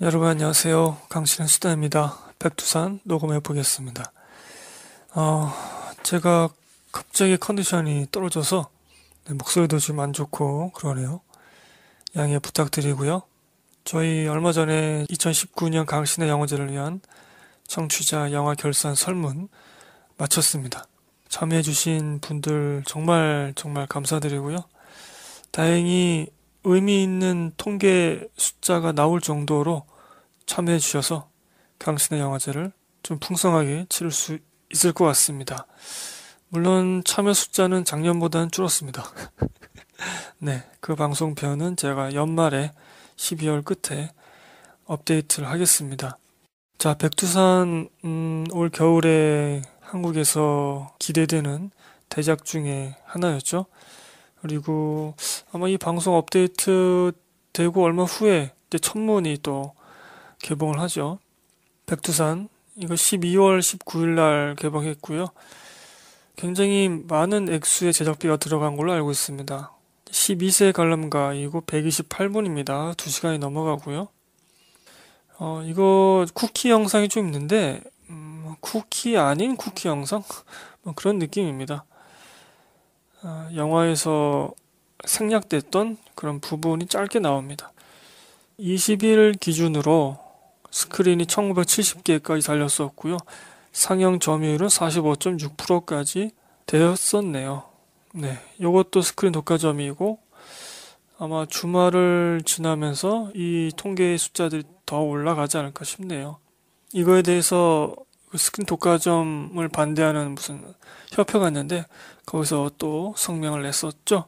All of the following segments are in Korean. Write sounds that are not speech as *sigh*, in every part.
여러분 안녕하세요. 강신의 수다입니다. 백두산 녹음해 보겠습니다. 어, 제가 갑자기 컨디션이 떨어져서 네, 목소리도 좀 안 좋고 그러네요. 양해 부탁드리고요. 저희 얼마 전에 2019년 강신의 영어제를 위한 청취자 영화 결산 설문 마쳤습니다. 참여해주신 분들 정말 정말 감사드리고요. 다행히 의미 있는 통계 숫자가 나올 정도로 참여해 주셔서 당신의 영화제를 좀 풍성하게 치를 수 있을 것 같습니다. 물론 참여 숫자는 작년보다는 줄었습니다. *laughs* 네, 그 방송편은 제가 연말에 12월 끝에 업데이트를 하겠습니다. 자, 백두산 음, 올 겨울에 한국에서 기대되는 대작 중에 하나였죠. 그리고 아마 이 방송 업데이트 되고 얼마 후에 이제 천문이 또 개봉을 하죠. 백두산 이거 12월 19일 날 개봉했고요. 굉장히 많은 액수의 제작비가 들어간 걸로 알고 있습니다. 12세 관람가이거 128분입니다. 2시간이 넘어가고요. 어, 이거 쿠키 영상이 좀 있는데 음, 쿠키 아닌 쿠키 영상? *laughs* 뭐 그런 느낌입니다. 아, 영화에서 생략됐던 그런 부분이 짧게 나옵니다. 20일 기준으로 스크린이 1970개까지 달렸었고요. 상영 점유율은 45.6%까지 되었었네요. 네, 이것도 스크린 독과점이고 아마 주말을 지나면서 이 통계의 숫자들이 더 올라가지 않을까 싶네요. 이거에 대해서 그 스킨 독과점을 반대하는 무슨 협회가 있는데 거기서 또 성명을 냈었죠.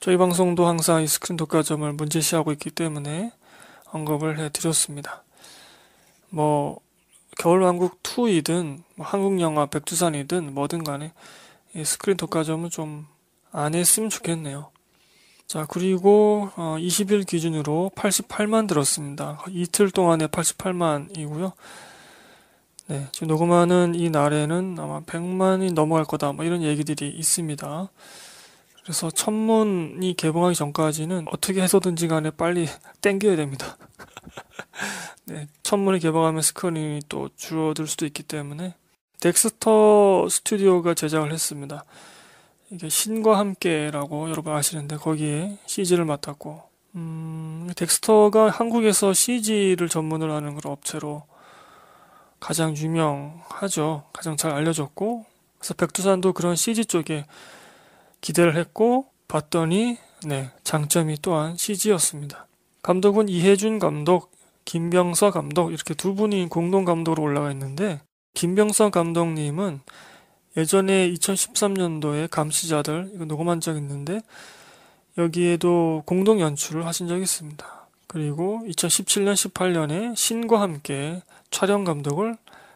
저희 방송도 항상 이 스크린 독과점을 문제시하고 있기 때문에 언급을 해드렸습니다. 뭐 겨울왕국 2이든 뭐 한국 영화 백두산이든 뭐든 간에 이 스크린 독과점은 좀 안 했으면 좋겠네요. 자 그리고 어, 20일 기준으로 88만 들었습니다. 이틀 동안에 88만이고요. 네, 지금 녹음하는 이 날에는 아마 100만이 넘어갈 거다 뭐 이런 얘기들이 있습니다. 그래서 천문이 개봉하기 전까지는 어떻게 해서든지 간에 빨리 *laughs* 땡겨야 됩니다. *laughs* 네, 천문이 개봉하면 스크린이 또 줄어들 수도 있기 때문에 덱스터 스튜디오가 제작을 했습니다. 이게 신과 함께라고 여러분 아시는데 거기에 CG를 맡았고 음, 덱스터가 한국에서 CG를 전문을 하는 그런 업체로 가장 유명하죠. 가장 잘 알려졌고 그래서 백두산도 그런 CG 쪽에 기대를 했고 봤더니 네 장점이 또한 CG였습니다. 감독은 이혜준 감독, 김병서 감독 이렇게 두 분이 공동 감독으로 올라가 있는데 김병서 감독님은 예전에 2013년도에 감시자들 이거 녹음한 적 있는데 여기에도 공동 연출을 하신 적이 있습니다. 그리고 2017년, 18년에 신과 함께 촬영 감독을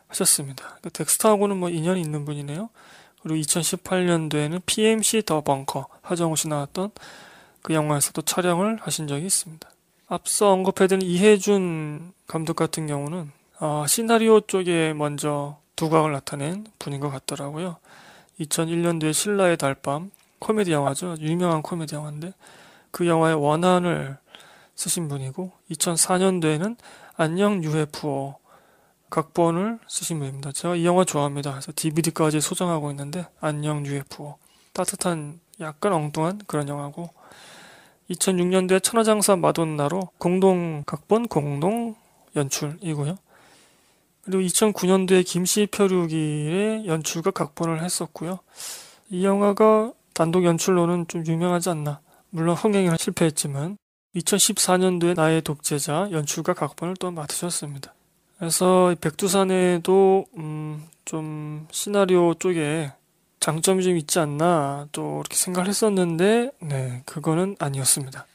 하셨습니다. 그 덱스터하고는 뭐 인연이 있는 분이네요. 그리고 2018년도에는 PMC 더 벙커 하정우 씨 나왔던 그 영화에서도 촬영을 하신 적이 있습니다. 앞서 언급해드린 이혜준 감독 같은 경우는 어, 시나리오 쪽에 먼저 두각을 나타낸 분인 것 같더라고요. 2001년도에 신라의 달밤 코미디 영화죠. 유명한 코미디 영화인데 그 영화의 원한을 쓰신 분이고 2004년도에는 안녕 유해프어 각본을 쓰신 분입니다. 제가 이 영화 좋아합니다. 그래서 DVD까지 소장하고 있는데 안녕 유해푸어 따뜻한 약간 엉뚱한 그런 영화고 2006년도에 천하장사 마돈나로 공동 각본 공동 연출이고요. 그리고 2009년도에 김씨 표류기의 연출과 각본을 했었고요. 이 영화가 단독 연출로는 좀 유명하지 않나. 물론 흥행에 실패했지만 2014년도에 나의 독재자 연출과 각본을 또 맡으셨습니다. 그래서 백두산에도 음, 좀 시나리오 쪽에 장점이 좀 있지 않나 또 이렇게 생각을 했었는데 네 그거는 아니었습니다.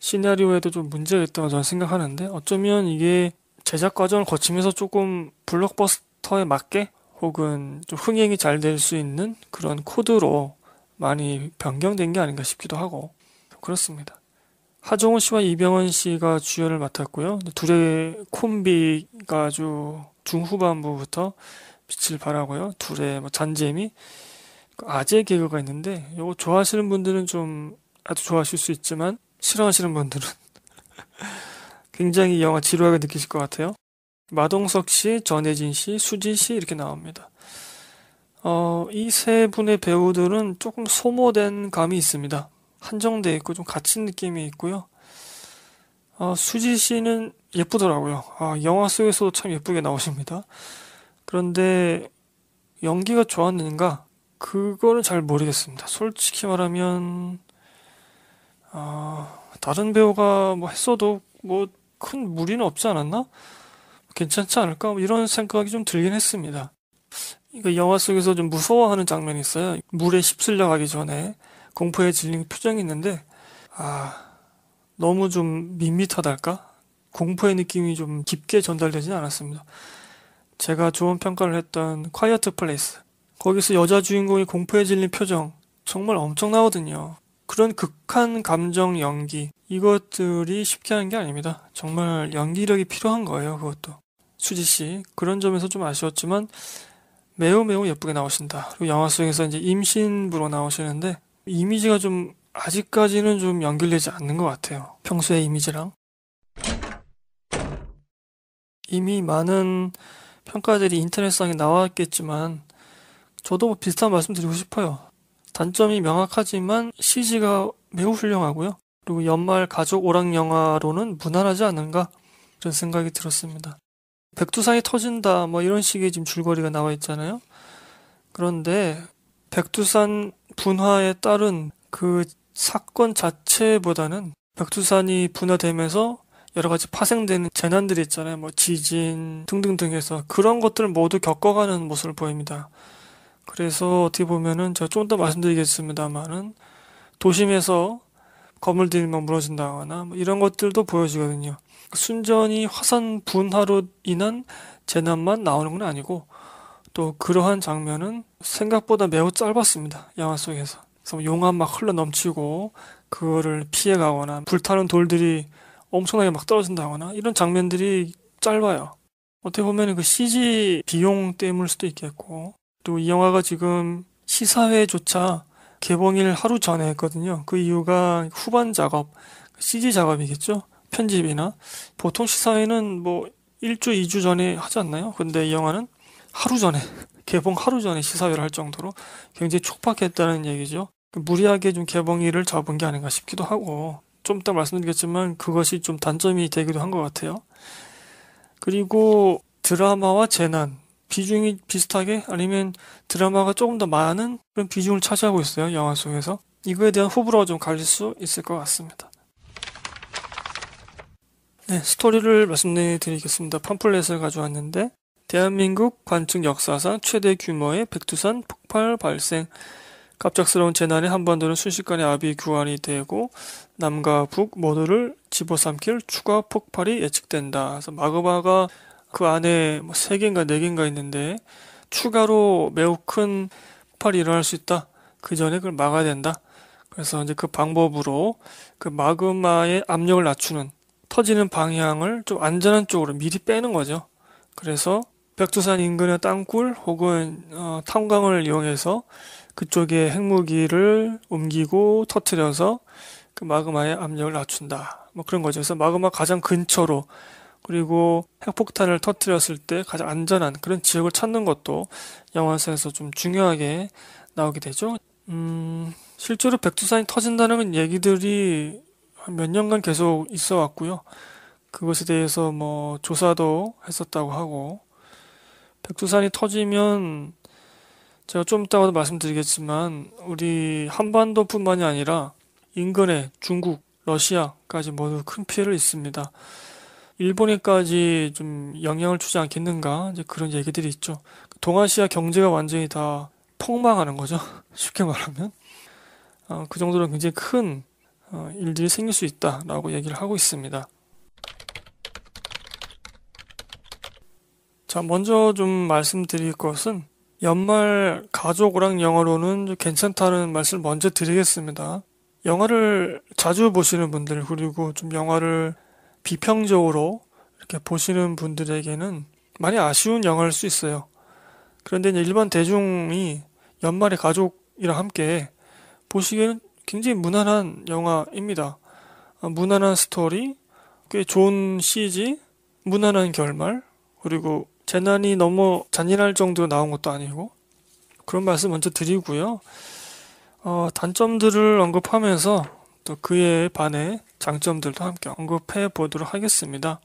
시나리오에도 좀 문제가 있다고 저는 생각하는데 어쩌면 이게 제작 과정을 거치면서 조금 블록버스터에 맞게 혹은 좀 흥행이 잘 될 수 있는 그런 코드로 많이 변경된 게 아닌가 싶기도 하고 그렇습니다. 하정우 씨와 이병헌 씨가 주연을 맡았고요. 둘의 콤비가 아주 중후반부부터 빛을 발하고요. 둘의 뭐 잔재미, 그 아재 개그가 있는데 이거 좋아하시는 분들은 좀 아주 좋아하실 수 있지만 싫어하시는 분들은 *laughs* 굉장히 영화 지루하게 느끼실 것 같아요. 마동석 씨, 전혜진 씨, 수진씨 이렇게 나옵니다. 어, 이 세 분의 배우들은 조금 소모된 감이 있습니다. 한정돼 있고 좀 갇힌 느낌이 있고요. 어, 수지 씨는 예쁘더라고요. 아, 영화 속에서도 참 예쁘게 나오십니다. 그런데 연기가 좋았는가? 그거는 잘 모르겠습니다. 솔직히 말하면 어, 다른 배우가 뭐 했어도 뭐 큰 무리는 없지 않았나? 괜찮지 않을까? 뭐 이런 생각이 좀 들긴 했습니다. 이 영화 속에서 좀 무서워하는 장면이 있어요. 물에 휩쓸려 가기 전에 공포에 질린 표정이 있는데 아 너무 좀 밋밋하달까 공포의 느낌이 좀 깊게 전달되지는 않았습니다. 제가 좋은 평가를 했던 콰이어트 플레이스 거기서 여자 주인공이 공포에 질린 표정 정말 엄청나거든요. 그런 극한 감정 연기 이것들이 쉽게 하는 게 아닙니다. 정말 연기력이 필요한 거예요. 그것도 수지 씨 그런 점에서 좀 아쉬웠지만 매우 매우 예쁘게 나오신다. 그리고 영화 속에서 이제 임신부로 나오시는데 이미지가 좀 아직까지는 좀 연결되지 않는 것 같아요. 평소의 이미지랑. 이미 많은 평가들이 인터넷상에 나왔겠지만 저도 뭐 비슷한 말씀 드리고 싶어요. 단점이 명확하지만 CG가 매우 훌륭하고요. 그리고 연말 가족 오락 영화로는 무난하지 않은가 이런 생각이 들었습니다. 백두산이 터진다 뭐 이런 식의 지금 줄거리가 나와 있잖아요. 그런데 백두산 분화에 따른 그 사건 자체보다는 백두산이 분화되면서 여러 가지 파생되는 재난들이 있잖아요. 뭐 지진 등등등 해서 그런 것들을 모두 겪어가는 모습을 보입니다. 그래서 어떻게 보면은 제가 좀 더 말씀드리겠습니다만은 도심에서 건물들이 막 무너진다거나 뭐 이런 것들도 보여지거든요. 순전히 화산 분화로 인한 재난만 나오는 건 아니고 또 그러한 장면은 생각보다 매우 짧았습니다. 영화 속에서. 그래서 용암 막 흘러 넘치고 그거를 피해가거나 불타는 돌들이 엄청나게 막 떨어진다거나 이런 장면들이 짧아요. 어떻게 보면 그 CG 비용 때문일 수도 있겠고 또 이 영화가 지금 시사회조차 개봉일 하루 전에 했거든요. 그 이유가 후반 작업, 그 CG 작업이겠죠. 편집이나 보통 시사회는 뭐 1주, 2주 전에 하지 않나요? 근데 이 영화는 하루 전에 개봉 하루 전에 시사회를 할 정도로 굉장히 촉박했다는 얘기죠. 무리하게 좀 개봉일을 잡은 게 아닌가 싶기도 하고 좀 이따 말씀드리겠지만 그것이 좀 단점이 되기도 한 것 같아요. 그리고 드라마와 재난 비중이 비슷하게 아니면 드라마가 조금 더 많은 그런 비중을 차지하고 있어요 영화 속에서 이거에 대한 호불호가 좀 갈릴 수 있을 것 같습니다. 네 스토리를 말씀드리겠습니다. 팜플렛을 가져왔는데 대한민국 관측 역사상 최대 규모의 백두산 폭발 발생. 갑작스러운 재난에 한반도는 순식간에 아비 규환이 되고 남과 북 모두를 집어삼킬 추가 폭발이 예측된다. 그래서 마그마가 그 안에 뭐 3개인가 4개인가 있는데 추가로 매우 큰 폭발이 일어날 수 있다. 그 전에 그걸 막아야 된다. 그래서 이제 그 방법으로 그 마그마의 압력을 낮추는 터지는 방향을 좀 안전한 쪽으로 미리 빼는 거죠. 그래서 백두산 인근의 땅굴 혹은 어, 탐광을 이용해서 그쪽에 핵무기를 옮기고 터트려서 그 마그마의 압력을 낮춘다. 뭐 그런 거죠. 그래서 마그마 가장 근처로 그리고 핵폭탄을 터트렸을 때 가장 안전한 그런 지역을 찾는 것도 영화사에서 좀 중요하게 나오게 되죠. 음, 실제로 백두산이 터진다는 얘기들이 몇 년간 계속 있어 왔고요. 그것에 대해서 뭐 조사도 했었다고 하고 백두산이 터지면 제가 좀 이따가도 말씀드리겠지만 우리 한반도뿐만이 아니라 인근의 중국, 러시아까지 모두 큰 피해를 입습니다. 일본에까지 좀 영향을 주지 않겠는가 이제 그런 얘기들이 있죠. 동아시아 경제가 완전히 다 폭망하는 거죠. *laughs* 쉽게 말하면 어, 그 정도로 굉장히 큰 어, 일들이 생길 수 있다라고 얘기를 하고 있습니다. 자, 먼저 좀 말씀드릴 것은 연말 가족 오락 영화로는 괜찮다는 말씀을 먼저 드리겠습니다. 영화를 자주 보시는 분들 그리고 좀 영화를 비평적으로 이렇게 보시는 분들에게는 많이 아쉬운 영화일 수 있어요. 그런데 일반 대중이 연말에 가족이랑 함께 보시기에는 굉장히 무난한 영화입니다. 아, 무난한 스토리, 꽤 좋은 CG, 무난한 결말, 그리고 재난이 너무 잔인할 정도로 나온 것도 아니고 그런 말씀 먼저 드리고요. 어, 단점들을 언급하면서 또 그에 반해 장점들도 함께 언급해 보도록 하겠습니다.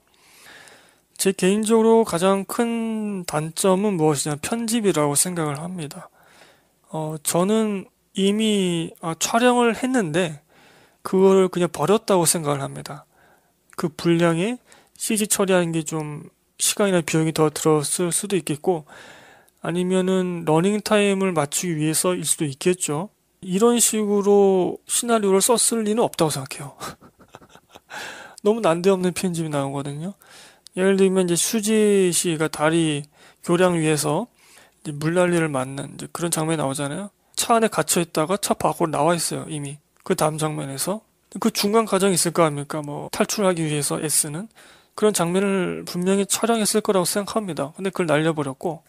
제 개인적으로 가장 큰 단점은 무엇이냐 편집이라고 생각을 합니다. 어, 저는 이미 아, 촬영을 했는데 그걸 그냥 버렸다고 생각을 합니다. 그 분량에 CG 처리하는 게좀 시간이나 비용이 더 들었을 수도 있겠고 아니면은 러닝 타임을 맞추기 위해서일 수도 있겠죠. 이런 식으로 시나리오를 썼을 리는 없다고 생각해요. *laughs* 너무 난데없는 편집이 나오거든요. 예를 들면 이제 수지 씨가 다리 교량 위에서 물난리를 맞는 그런 장면이 나오잖아요. 차 안에 갇혀 있다가 차 밖으로 나와 있어요, 이미. 그 다음 장면에서. 그 중간 과정이 있을 거 아닙니까? 뭐 탈출하기 위해서 애쓰는. 그런 장면을 분명히 촬영했을 거라고 생각합니다. 근데 그걸 날려버렸고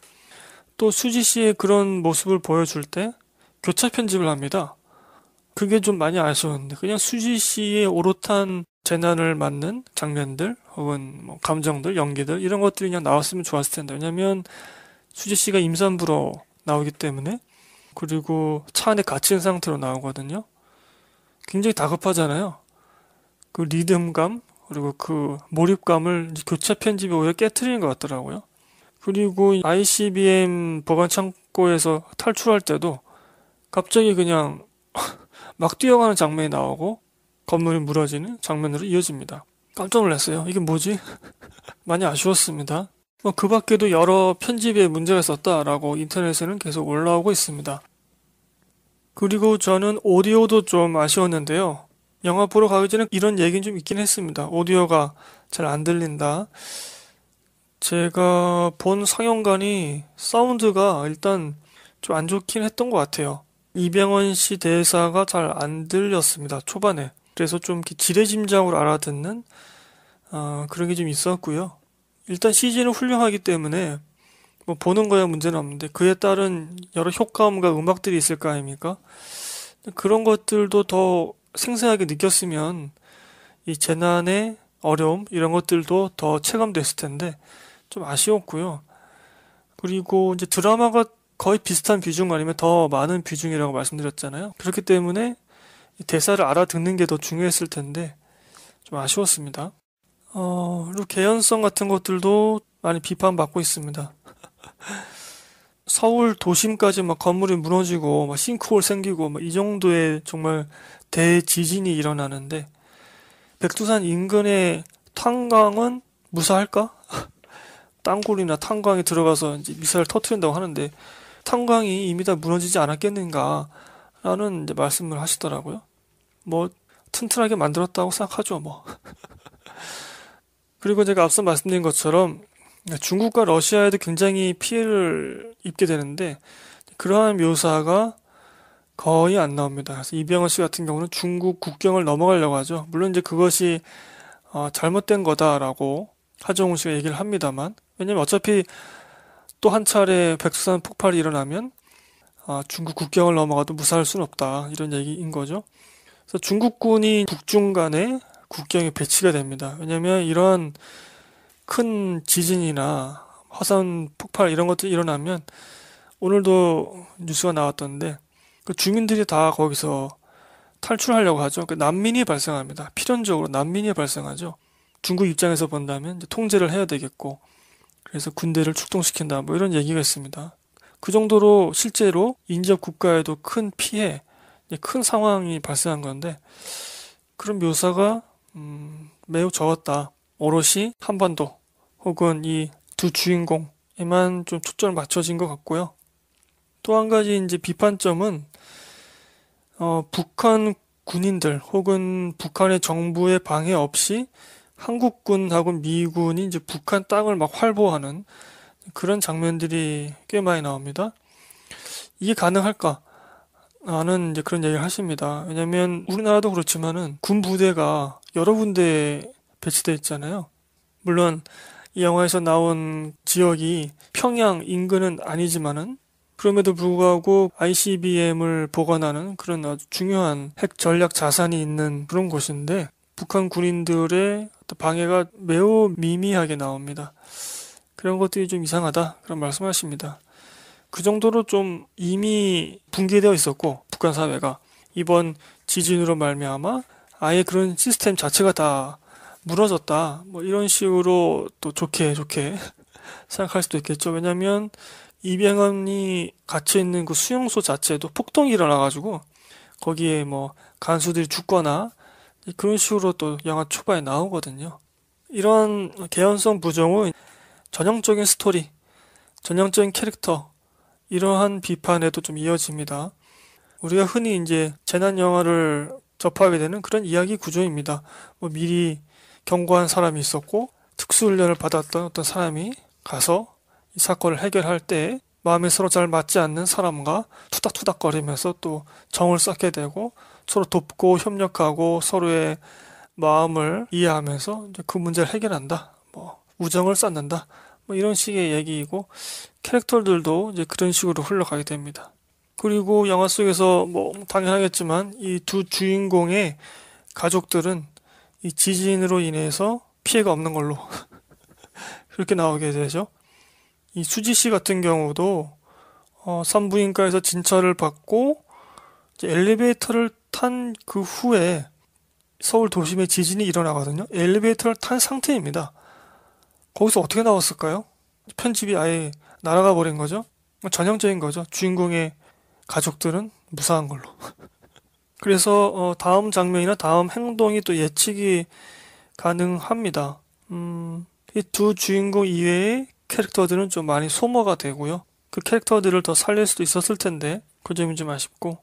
또 수지 씨의 그런 모습을 보여줄 때 교차 편집을 합니다. 그게 좀 많이 아쉬웠는데 그냥 수지 씨의 오롯한 재난을 맞는 장면들 혹은 뭐 감정들 연기들 이런 것들이 그냥 나왔으면 좋았을 텐데 왜냐면 수지 씨가 임산부로 나오기 때문에 그리고 차 안에 갇힌 상태로 나오거든요. 굉장히 다급하잖아요. 그 리듬감 그리고 그 몰입감을 교차 편집에 오히려 깨트리는 것 같더라고요. 그리고 ICBM 보관 창고에서 탈출할 때도 갑자기 그냥 *laughs* 막 뛰어가는 장면이 나오고 건물이 무너지는 장면으로 이어집니다. 깜짝 놀랐어요. 이게 뭐지? *laughs* 많이 아쉬웠습니다. 어, 그 밖에도 여러 편집에 문제가 있었다라고 인터넷에는 계속 올라오고 있습니다. 그리고 저는 오디오도 좀 아쉬웠는데요. 영화 보러 가기 전에 이런 얘기는 좀 있긴 했습니다. 오디오가 잘 안 들린다. 제가 본 상영관이 사운드가 일단 좀 안 좋긴 했던 것 같아요. 이병헌 씨 대사가 잘 안 들렸습니다. 초반에. 그래서 좀 지레짐작으로 알아듣는 어, 그런 게 좀 있었고요. 일단 CG는 훌륭하기 때문에 뭐 보는 거에 문제는 없는데 그에 따른 여러 효과음과 음악들이 있을 거 아닙니까? 그런 것들도 더 생생하게 느꼈으면 이 재난의 어려움 이런 것들도 더 체감됐을 텐데 좀 아쉬웠고요. 그리고 이제 드라마가 거의 비슷한 비중 아니면 더 많은 비중이라고 말씀드렸잖아요. 그렇기 때문에 대사를 알아듣는 게 더 중요했을 텐데 좀 아쉬웠습니다. 어, 그리고 개연성 같은 것들도 많이 비판받고 있습니다. *laughs* 서울 도심까지 막 건물이 무너지고 막 싱크홀 생기고 막이 정도의 정말 대지진이 일어나는데 백두산 인근의 탄광은 무사할까? *laughs* 땅굴이나 탄광에 들어가서 이제 미사를 터트린다고 하는데 탄광이 이미 다 무너지지 않았겠는가 라는 이제 말씀을 하시더라고요. 뭐 튼튼하게 만들었다고 생각하죠, 뭐. *laughs* 그리고 제가 앞서 말씀드린 것처럼 네, 중국과 러시아에도 굉장히 피해를 입게 되는데 그러한 묘사가 거의 안 나옵니다. 그래서 이병헌 씨 같은 경우는 중국 국경을 넘어가려고 하죠. 물론 이제 그것이 어, 잘못된 거다라고 하정우 씨가 얘기를 합니다만 왜냐면 어차피 또 한 차례 백두산 폭발이 일어나면 어, 중국 국경을 넘어가도 무사할 수는 없다 이런 얘기인 거죠. 그래서 중국군이 북중 간에 국경에 배치가 됩니다. 왜냐면 이런 큰 지진이나 화산 폭발 이런 것들이 일어나면 오늘도 뉴스가 나왔던데 그 주민들이 다 거기서 탈출하려고 하죠. 그 난민이 발생합니다. 필연적으로 난민이 발생하죠. 중국 입장에서 본다면 통제를 해야 되겠고 그래서 군대를 출동시킨다 뭐 이런 얘기가 있습니다. 그 정도로 실제로 인접 국가에도 큰 피해, 큰 상황이 발생한 건데 그런 묘사가 음, 매우 적었다. 오롯이 한반도 혹은 이 두 주인공에만 좀 초점을 맞춰진 것 같고요. 또 한 가지 이제 비판점은 어, 북한 군인들 혹은 북한의 정부의 방해 없이 한국군하고 미군이 이제 북한 땅을 막 활보하는 그런 장면들이 꽤 많이 나옵니다. 이게 가능할까? 라는 이제 그런 얘기를 하십니다. 왜냐면 우리나라도 그렇지만은 군 부대가 여러 군데 배치되어 있잖아요. 물론 이 영화에서 나온 지역이 평양 인근은 아니지만은 그럼에도 불구하고 ICBM을 보관하는 그런 아주 중요한 핵 전략 자산이 있는 그런 곳인데 북한 군인들의 방해가 매우 미미하게 나옵니다. 그런 것들이 좀 이상하다 그런 말씀하십니다. 그 정도로 좀 이미 붕괴되어 있었고 북한 사회가 이번 지진으로 말미암아 아예 그런 시스템 자체가 다 물어졌다. 뭐 이런 식으로 또 좋게 좋게 *laughs* 생각할 수도 있겠죠. 왜냐면 이병헌이 갇혀 있는 그 수용소 자체도 폭동이 일어나가지고 거기에 뭐 간수들이 죽거나 그런 식으로 또 영화 초반에 나오거든요. 이런 개연성 부정은 전형적인 스토리, 전형적인 캐릭터 이러한 비판에도 좀 이어집니다. 우리가 흔히 이제 재난 영화를 접하게 되는 그런 이야기 구조입니다. 뭐 미리 경고한 사람이 있었고 특수훈련을 받았던 어떤 사람이 가서 이 사건을 해결할 때 마음이 서로 잘 맞지 않는 사람과 투닥투닥거리면서 또 정을 쌓게 되고 서로 돕고 협력하고 서로의 마음을 이해하면서 이제 그 문제를 해결한다. 뭐 우정을 쌓는다. 뭐 이런 식의 얘기이고 캐릭터들도 이제 그런 식으로 흘러가게 됩니다. 그리고 영화 속에서 뭐 당연하겠지만 이 두 주인공의 가족들은 이 지진으로 인해서 피해가 없는 걸로 *laughs* 그렇게 나오게 되죠. 이 수지 씨 같은 경우도 어, 산부인과에서 진찰을 받고 엘리베이터를 탄 그 후에 서울 도심에 지진이 일어나거든요. 엘리베이터를 탄 상태입니다. 거기서 어떻게 나왔을까요? 편집이 아예 날아가 버린 거죠. 전형적인 거죠. 주인공의 가족들은 무사한 걸로. *laughs* 그래서 어, 다음 장면이나 다음 행동이 또 예측이 가능합니다. 음, 이 두 주인공 이외의 캐릭터들은 좀 많이 소모가 되고요. 그 캐릭터들을 더 살릴 수도 있었을 텐데 그 점이 좀 아쉽고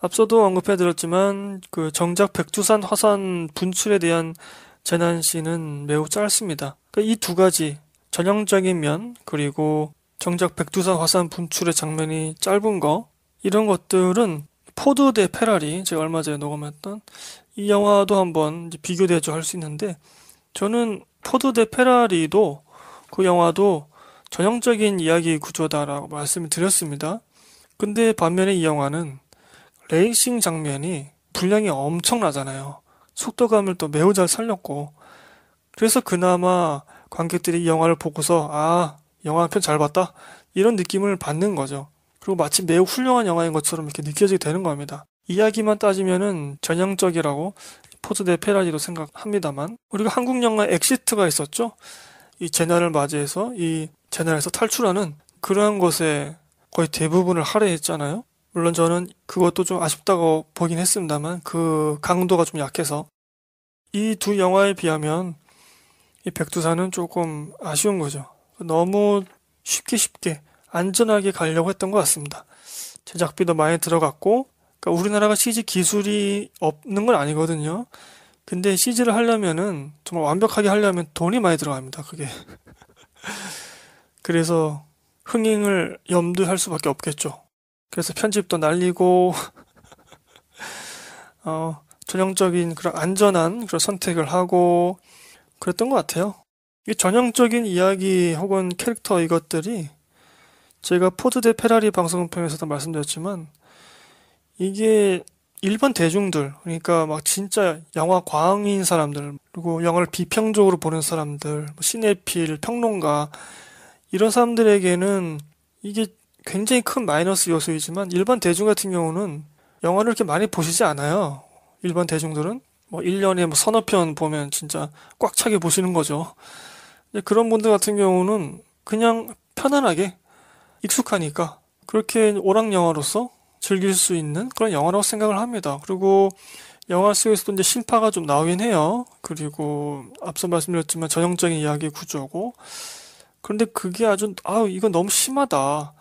앞서도 언급해 드렸지만 그 정작 백두산 화산 분출에 대한 재난 시는 매우 짧습니다. 그러니까 이두 가지 전형적인 면 그리고 정작 백두산 화산 분출의 장면이 짧은 거 이런 것들은 포드 대 페라리 제가 얼마 전에 녹음했던 이 영화도 한번 비교 대조할 수 있는데 저는 포드 대 페라리도 그 영화도 전형적인 이야기 구조다라고 말씀을 드렸습니다. 근데 반면에 이 영화는 레이싱 장면이 분량이 엄청나잖아요. 속도감을 또 매우 잘 살렸고 그래서 그나마 관객들이 이 영화를 보고서 아 영화 한 편 잘 봤다 이런 느낌을 받는 거죠. 그리고 마치 매우 훌륭한 영화인 것처럼 이렇게 느껴지게 되는 겁니다. 이야기만 따지면은 전형적이라고 포드 대 페라리도 생각합니다만 우리가 한국 영화 엑시트가 있었죠. 이 재난을 맞이해서 이 재난에서 탈출하는 그러한 것에 거의 대부분을 할애했잖아요. 물론 저는 그것도 좀 아쉽다고 보긴 했습니다만 그 강도가 좀 약해서 이 두 영화에 비하면 이 백두산은 조금 아쉬운 거죠. 너무 쉽게 쉽게 안전하게 가려고 했던 것 같습니다. 제작비도 많이 들어갔고, 그러니까 우리나라가 CG 기술이 없는 건 아니거든요. 근데 CG를 하려면은 정말 완벽하게 하려면 돈이 많이 들어갑니다. 그게. *laughs* 그래서 흥행을 염두할 수밖에 없겠죠. 그래서 편집도 날리고 *laughs* 어, 전형적인 그런 안전한 그런 선택을 하고 그랬던 것 같아요. 이 전형적인 이야기 혹은 캐릭터 이것들이 제가 포드 대 페라리 방송편에서도 말씀드렸지만 이게 일반 대중들 그러니까 막 진짜 영화 광인 사람들 그리고 영화를 비평적으로 보는 사람들 뭐 시네필 평론가 이런 사람들에게는 이게 굉장히 큰 마이너스 요소이지만 일반 대중 같은 경우는 영화를 이렇게 많이 보시지 않아요 일반 대중들은 뭐 1년에 뭐 서너 편 보면 진짜 꽉 차게 보시는 거죠 그런 분들 같은 경우는 그냥 편안하게 익숙하니까 그렇게 오락 영화로서 즐길 수 있는 그런 영화라고 생각을 합니다. 그리고 영화 속에서도 이제 신파가 좀 나오긴 해요. 그리고 앞서 말씀드렸지만 전형적인 이야기 구조고 그런데 그게 아주 아 이건 너무 심하다.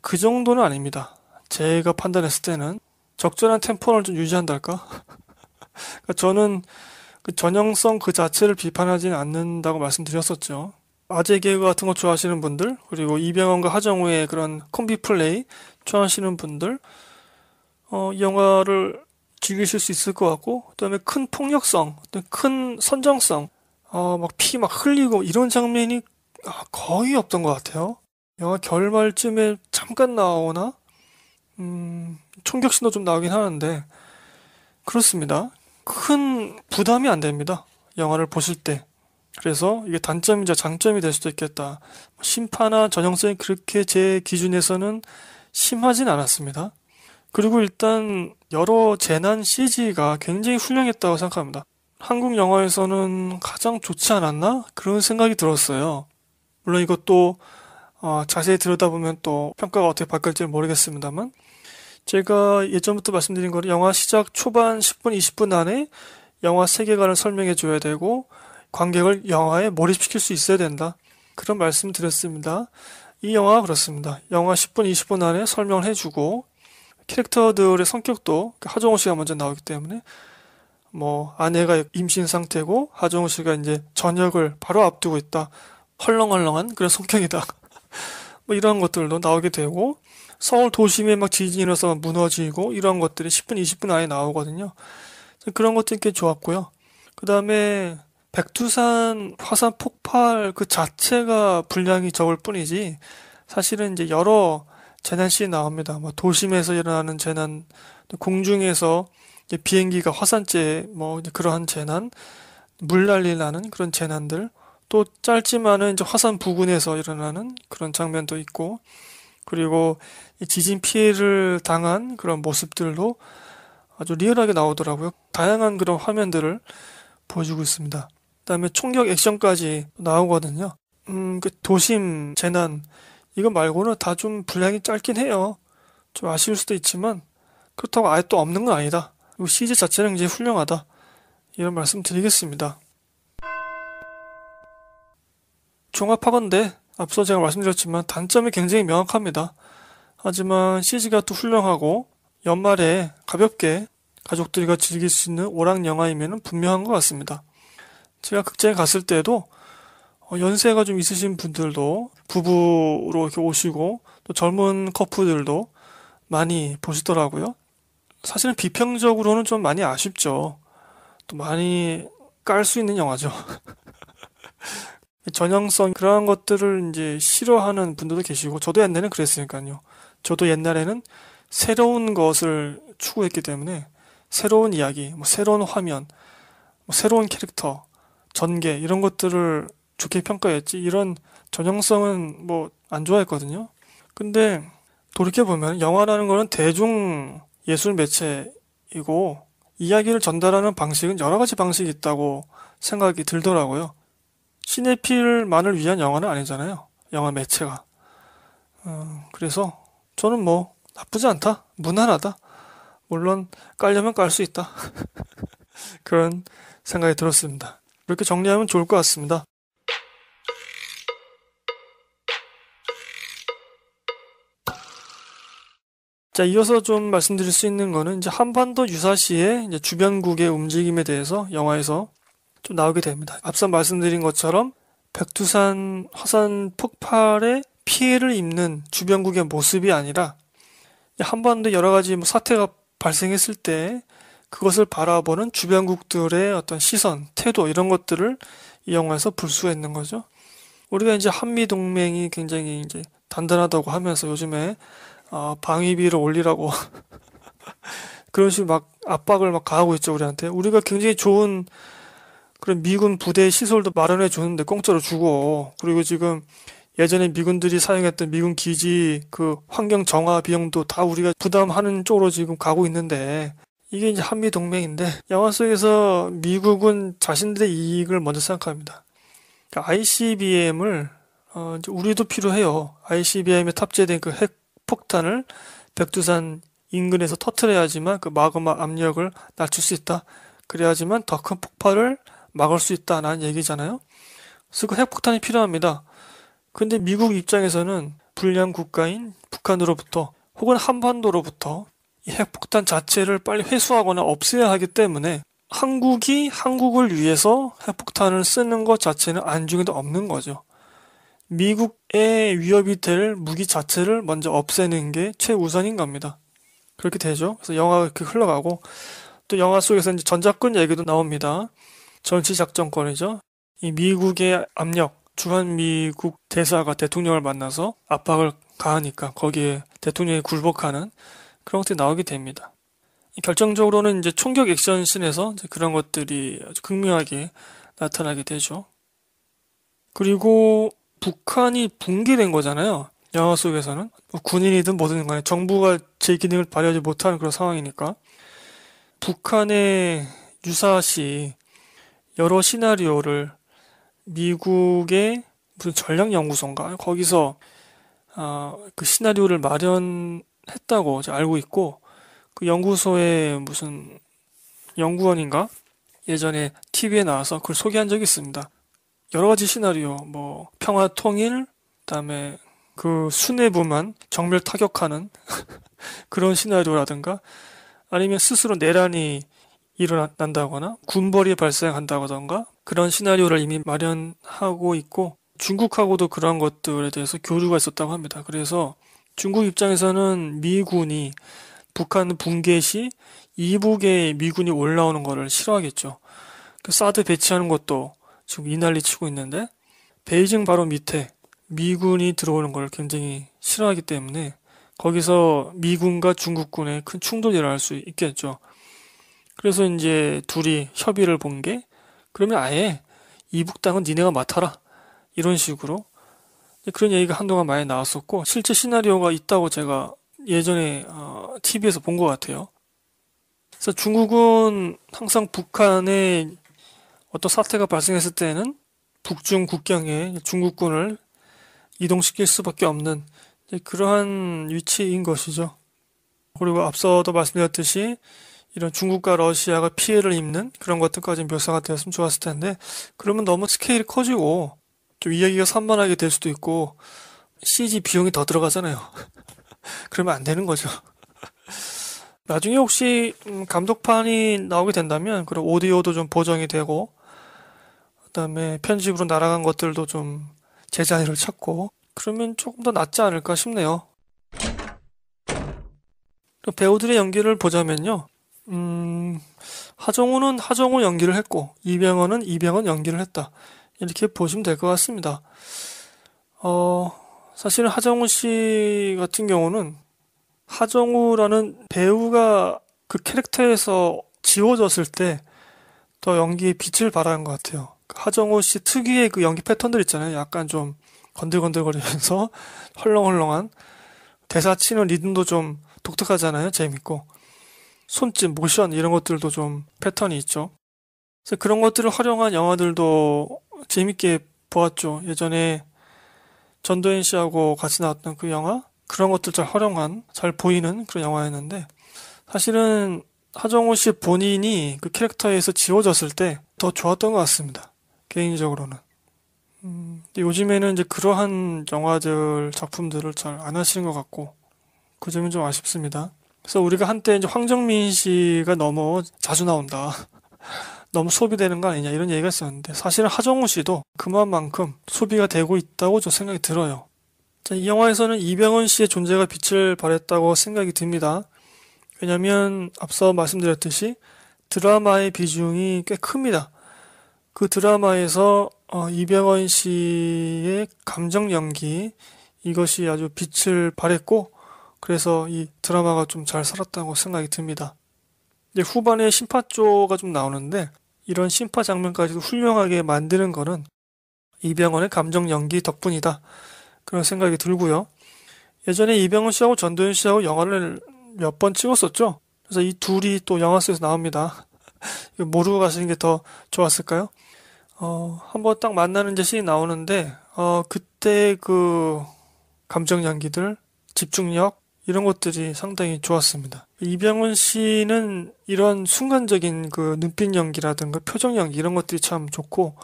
그 정도는 아닙니다. 제가 판단했을 때는 적절한 템포를 좀 유지한달까? *laughs* 까 그러니까 저는 그 전형성 그 자체를 비판하지는 않는다고 말씀드렸었죠. 아재 개그 같은 거 좋아하시는 분들 그리고 이병헌과 하정우의 그런 콤비 플레이 좋아하시는 분들 어, 영화를 즐기실 수 있을 것 같고 그다음에 큰 폭력성, 어떤 큰 선정성, 어, 막 피 막 흘리고 이런 장면이 아, 거의 없던 것 같아요. 영화 결말쯤에 잠깐 나오나 음, 총격신도 좀 나오긴 하는데 그렇습니다. 큰 부담이 안 됩니다. 영화를 보실 때. 그래서 이게 단점이자 장점이 될 수도 있겠다. 심파나 전형성이 그렇게 제 기준에서는 심하진 않았습니다. 그리고 일단 여러 재난 CG가 굉장히 훌륭했다고 생각합니다. 한국 영화에서는 가장 좋지 않았나? 그런 생각이 들었어요. 물론 이것도 어, 자세히 들여다보면 또 평가가 어떻게 바뀔지 모르겠습니다만 제가 예전부터 말씀드린 거는 영화 시작 초반 10분, 20분 안에 영화 세계관을 설명해 줘야 되고 관객을 영화에 몰입시킬 수 있어야 된다. 그런 말씀 드렸습니다. 이영화 그렇습니다. 영화 10분, 20분 안에 설명을 해주고 캐릭터들의 성격도 하정우 씨가 먼저 나오기 때문에 뭐 아내가 임신 상태고 하정우 씨가 이제 전역을 바로 앞두고 있다. 헐렁헐렁한 그런 성격이다. *laughs* 뭐 이런 것들도 나오게 되고 서울 도심에 막 지진이 일어서 무너지고 이런 것들이 10분, 20분 안에 나오거든요. 그런 것도 꽤 좋았고요. 그 다음에 백두산 화산 폭발 그 자체가 분량이 적을 뿐이지 사실은 이제 여러 재난시이 나옵니다. 뭐 도심에서 일어나는 재난, 공중에서 비행기가 화산재 뭐 그러한 재난, 물난리 나는 그런 재난들, 또 짧지만은 이제 화산 부근에서 일어나는 그런 장면도 있고, 그리고 지진 피해를 당한 그런 모습들도 아주 리얼하게 나오더라고요. 다양한 그런 화면들을 보여주고 있습니다. 그다음에 총격 액션까지 나오거든요. 음, 그 도심 재난 이거 말고는 다 좀 분량이 짧긴 해요. 좀 아쉬울 수도 있지만 그렇다고 아예 또 없는 건 아니다. 그리고 CG 자체는 이제 훌륭하다. 이런 말씀 드리겠습니다. 종합하건데 앞서 제가 말씀드렸지만 단점이 굉장히 명확합니다. 하지만 CG가 또 훌륭하고 연말에 가볍게 가족들과 즐길 수 있는 오락 영화이면 분명한 것 같습니다. 제가 극장에 갔을 때도 어, 연세가 좀 있으신 분들도 부부로 이렇게 오시고 또 젊은 커플들도 많이 보시더라고요. 사실은 비평적으로는 좀 많이 아쉽죠. 또 많이 깔 수 있는 영화죠. *laughs* 전형성 그러한 것들을 이제 싫어하는 분들도 계시고 저도 옛날에는 그랬으니까요. 저도 옛날에는 새로운 것을 추구했기 때문에 새로운 이야기, 뭐 새로운 화면, 뭐 새로운 캐릭터 전개 이런 것들을 좋게 평가했지 이런 전형성은 뭐 안 좋아했거든요. 근데 돌이켜 보면 영화라는 거는 대중 예술 매체이고 이야기를 전달하는 방식은 여러 가지 방식이 있다고 생각이 들더라고요. 시네필만을 위한 영화는 아니잖아요. 영화 매체가. 어, 그래서 저는 뭐 나쁘지 않다. 무난하다. 물론 깔려면 깔 수 있다. *laughs* 그런 생각이 들었습니다. 이렇게 정리하면 좋을 것 같습니다. 자, 이어서 좀 말씀드릴 수 있는 거는 이제 한반도 유사시에 이제 주변국의 움직임에 대해서 영화에서 좀 나오게 됩니다. 앞서 말씀드린 것처럼 백두산 화산 폭발에 피해를 입는 주변국의 모습이 아니라 한반도 여러 가지 뭐 사태가 발생했을 때 그것을 바라보는 주변국들의 어떤 시선, 태도 이런 것들을 이 영화에서 불 수가 있는 거죠. 우리가 이제 한미 동맹이 굉장히 이제 단단하다고 하면서 요즘에 어, 방위비를 올리라고 *laughs* 그런 식으로 막 압박을 막 가하고 있죠 우리한테. 우리가 굉장히 좋은 그런 미군 부대 시설도 마련해 주는데 공짜로 주고 그리고 지금 예전에 미군들이 사용했던 미군 기지 그 환경 정화 비용도 다 우리가 부담하는 쪽으로 지금 가고 있는데 이게 이제 한미 동맹인데 영화 속에서 미국은 자신들의 이익을 먼저 생각합니다. 그러니까 ICBM을 어, 우리도 필요해요. ICBM에 탑재된 그 핵폭탄을 백두산 인근에서 터트려야지만 그 마그마 압력을 낮출 수 있다. 그래야지만 더 큰 폭발을 막을 수 있다라는 얘기잖아요. 그래서 그 핵폭탄이 필요합니다. 근데 미국 입장에서는 불량 국가인 북한으로부터 혹은 한반도로부터 핵폭탄 자체를 빨리 회수하거나 없애야 하기 때문에 한국이 한국을 위해서 핵폭탄을 쓰는 것 자체는 안중에도 없는 거죠. 미국의 위협이 될 무기 자체를 먼저 없애는 게 최우선인 겁니다. 그렇게 되죠. 그래서 영화가 이렇게 흘러가고 또 영화 속에서 이제 전작권 얘기도 나옵니다. 전시작전권이죠. 이 미국의 압력, 주한미국 대사가 대통령을 만나서 압박을 가하니까 거기에 대통령이 굴복하는 그런 것들이 나오게 됩니다. 결정적으로는 이제 총격 액션 씬에서 그런 것들이 아주 극명하게 나타나게 되죠. 그리고 북한이 붕괴된 거잖아요. 영화 속에서는 뭐 군인이든 뭐든 간에 정부가 제 기능을 발휘하지 못하는 그런 상황이니까 북한의 유사시 여러 시나리오를 미국의 무슨 전략연구소인가 거기서 어, 그 시나리오를 마련 했다고 알고 있고 그연구소에 무슨 연구원인가 예전에 TV에 나와서 그걸 소개한 적이 있습니다. 여러 가지 시나리오, 뭐 평화 통일, 그다음에 그 수뇌부만 정밀 타격하는 *laughs* 그런 시나리오라든가 아니면 스스로 내란이 일어난다거나 군벌이 발생한다거나 그런 시나리오를 이미 마련하고 있고 중국하고도 그런 것들에 대해서 교류가 있었다고 합니다. 그래서 중국 입장에서는 미군이 북한 붕괴 시 이북에 미군이 올라오는 것을 싫어하겠죠. 그 사드 배치하는 것도 지금 이 난리 치고 있는데 베이징 바로 밑에 미군이 들어오는 걸 굉장히 싫어하기 때문에 거기서 미군과 중국군의 큰 충돌이 일어날 수 있겠죠. 그래서 이제 둘이 협의를 본 게 그러면 아예 이북 땅은 니네가 맡아라 이런 식으로 그런 얘기가 한동안 많이 나왔었고 실제 시나리오가 있다고 제가 예전에 어, TV에서 본 것 같아요. 그래서 중국은 항상 북한에 어떤 사태가 발생했을 때는 북중 국경에 중국군을 이동시킬 수밖에 없는 그러한 위치인 것이죠. 그리고 앞서도 말씀드렸듯이 이런 중국과 러시아가 피해를 입는 그런 것들까지 묘사가 되었으면 좋았을 텐데 그러면 너무 스케일이 커지고 좀 이야기가 산만하게 될 수도 있고 CG 비용이 더 들어가잖아요. *laughs* 그러면 안 되는 거죠. *laughs* 나중에 혹시 음, 감독판이 나오게 된다면 그럼 오디오도 좀 보정이 되고 그다음에 편집으로 날아간 것들도 좀 제자리를 찾고 그러면 조금 더 낫지 않을까 싶네요. 배우들의 연기를 보자면요. 음, 하정우는 하정우 연기를 했고 이병헌은 이병헌 연기를 했다. 이렇게 보시면 될 것 같습니다. 어, 사실 하정우 씨 같은 경우는 하정우라는 배우가 그 캐릭터에서 지워졌을 때 더연기의 빛을 발하는 것 같아요. 그러니까 하정우 씨 특유의 그 연기 패턴들 있잖아요. 약간 좀 건들건들거리면서 *laughs* 헐렁헐렁한 대사 치는 리듬도 좀 독특하잖아요. 재밌고 손짓, 모션 이런 것들도 좀 패턴이 있죠. 그래서 그런 것들을 활용한 영화들도 재밌게 보았죠. 예전에 전도현 씨하고 같이 나왔던 그 영화 그런 것들 잘 활용한 잘 보이는 그런 영화였는데 사실은 하정우 씨 본인이 그 캐릭터에서 지워졌을 때 더 좋았던 것 같습니다. 개인적으로는. 음, 요즘에는 이제 그러한 영화들 작품들을 잘 안 하시는 것 같고 그 점이 좀 아쉽습니다. 그래서 우리가 한때 이제 황정민 씨가 너무 자주 나온다. 너무 소비되는 거 아니냐 이런 얘기가 있었는데 사실은 하정우 씨도 그만큼 소비가 되고 있다고 저 생각이 들어요. 자, 이 영화에서는 이병헌 씨의 존재가 빛을 발했다고 생각이 듭니다. 왜냐면 하 앞서 말씀드렸듯이 드라마의 비중이 꽤 큽니다. 그 드라마에서 어, 이병헌 씨의 감정 연기 이것이 아주 빛을 발했고 그래서 이 드라마가 좀 잘 살았다고 생각이 듭니다. 이제 후반에 심파조가 좀 나오는데 이런 심파 장면까지도 훌륭하게 만드는 거는 이병헌의 감정 연기 덕분이다. 그런 생각이 들고요. 예전에 이병헌 씨하고 전도연 씨하고 영화를 몇 번 찍었었죠. 그래서 이 둘이 또 영화 속에서 나옵니다. *laughs* 모르고 가시는 게 더 좋았을까요? 어, 한번 딱 만나는 제신이 나오는데, 어, 그때 그 감정 연기들, 집중력, 이런 것들이 상당히 좋았습니다. 이병헌 씨는 이런 순간적인 그 눈빛 연기라든가 표정 연기 이런 것들이 참 좋고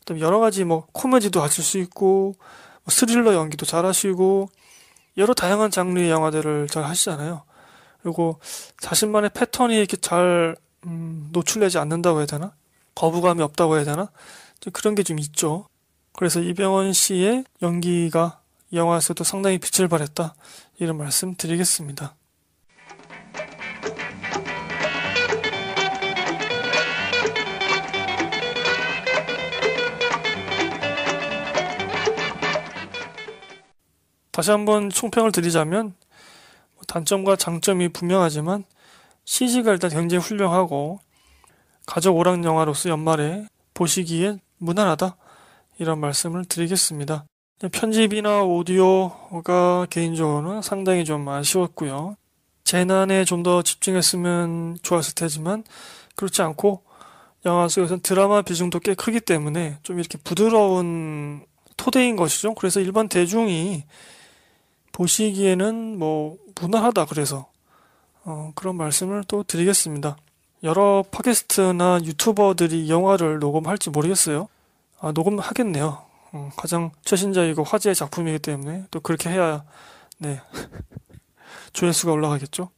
그다음 여러 가지 뭐 코미디도 하실 수 있고 뭐 스릴러 연기도 잘하시고 여러 다양한 장르의 영화들을 잘 하시잖아요. 그리고 자신만의 패턴이 이렇게 잘 음, 노출되지 않는다고 해야 되나? 거부감이 없다고 해야 되나? 좀 그런 게 좀 있죠. 그래서 이병헌 씨의 연기가 영화에서도 상당히 빛을 발했다. 이런 말씀 드리겠습니다. 다시 한번 총평을 드리자면 뭐 단점과 장점이 분명하지만 CG가 일단 굉장히 훌륭하고 가족 오락 영화로서 연말에 보시기에 무난하다 이런 말씀을 드리겠습니다. 편집이나 오디오가 개인적으로는 상당히 좀 아쉬웠고요. 재난에 좀 더 집중했으면 좋았을 테지만 그렇지 않고 영화 속에서는 드라마 비중도 꽤 크기 때문에 좀 이렇게 부드러운 토대인 것이죠. 그래서 일반 대중이 보시기에는 뭐 무난하다 그래서 어, 그런 말씀을 또 드리겠습니다. 여러 팟캐스트나 유튜버들이 영화를 녹음할지 모르겠어요. 아, 녹음하겠네요. 어, 가장 최신작이고 화제의 작품이기 때문에 또 그렇게 해야 네 *laughs* 조회수가 올라가겠죠.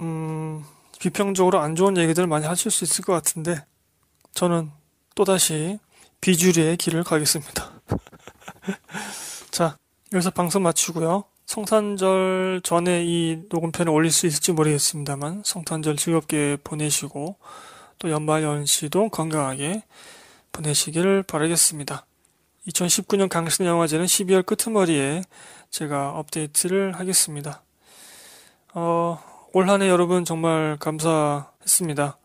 음, 비평적으로 안 좋은 얘기들 많이 하실 수 있을 것 같은데 저는 또다시 비주류의 길을 가겠습니다. *laughs* 자, 여기서 방송 마치고요. 성탄절 전에 이 녹음편을 올릴 수 있을지 모르겠습니다만 성탄절 즐겁게 보내시고 또 연말 연시도 건강하게 보내시기를 바라겠습니다. 2019년 강신 영화제는 12월 끄트머리에 제가 업데이트를 하겠습니다. 어, 올한해 여러분 정말 감사했습니다.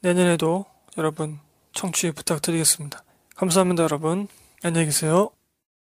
내년에도 여러분 청취 부탁드리겠습니다. 감사합니다, 여러분. 안녕히 계세요.